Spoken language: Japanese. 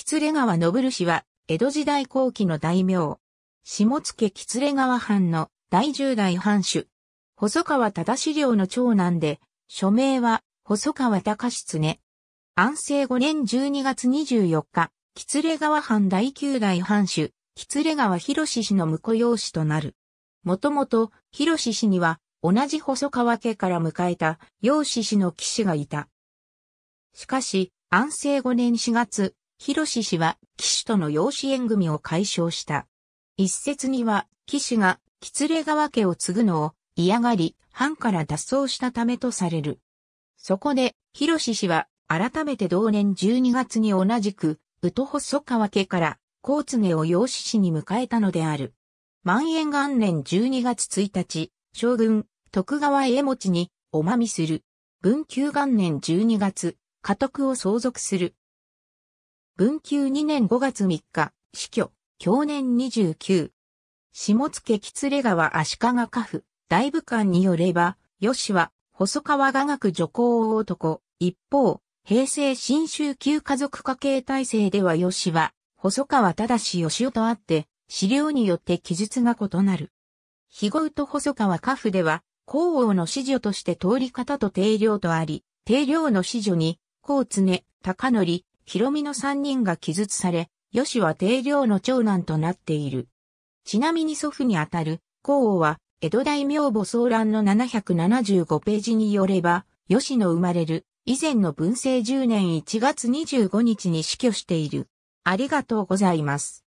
喜連川信氏は、江戸時代後期の大名。下付喜連川藩の第十代藩主。細川忠領の長男で、署名は細川隆常。安政5年12月24日、喜連川藩第九代藩主、喜連川博氏の婿養子となる。もともと、博氏には、同じ細川家から迎えた、養子氏の騎士がいた。しかし、安政5年4月、広志氏は、騎手との養子縁組を解消した。一説には、騎手が、ツレ川家を継ぐのを嫌がり、藩から脱走したためとされる。そこで、広志氏は、改めて同年12月に同じく、宇都細川家から、ツネを養子氏に迎えたのである。万延元年12月1日、将軍、徳川家持に、おまみする。文久元年12月、家督を相続する。文久2年5月3日、死去、享年29。下付吉連川足利家父、大武官によれば、吉は、細川雅学女工男。一方、平成新州旧家族家系体制では吉は、細川正義夫とあって、資料によって記述が異なる。日後と細川家父では、皇王の子女として通り方と定量とあり、定量の子女に、高常、高則、ヒロミの3人が記述され、ヨシは定量の長男となっている。ちなみに祖父にあたる、皇王は、江戸大名母騒乱の775ページによれば、ヨシの生まれる、以前の文政10年1月25日に死去している。ありがとうございます。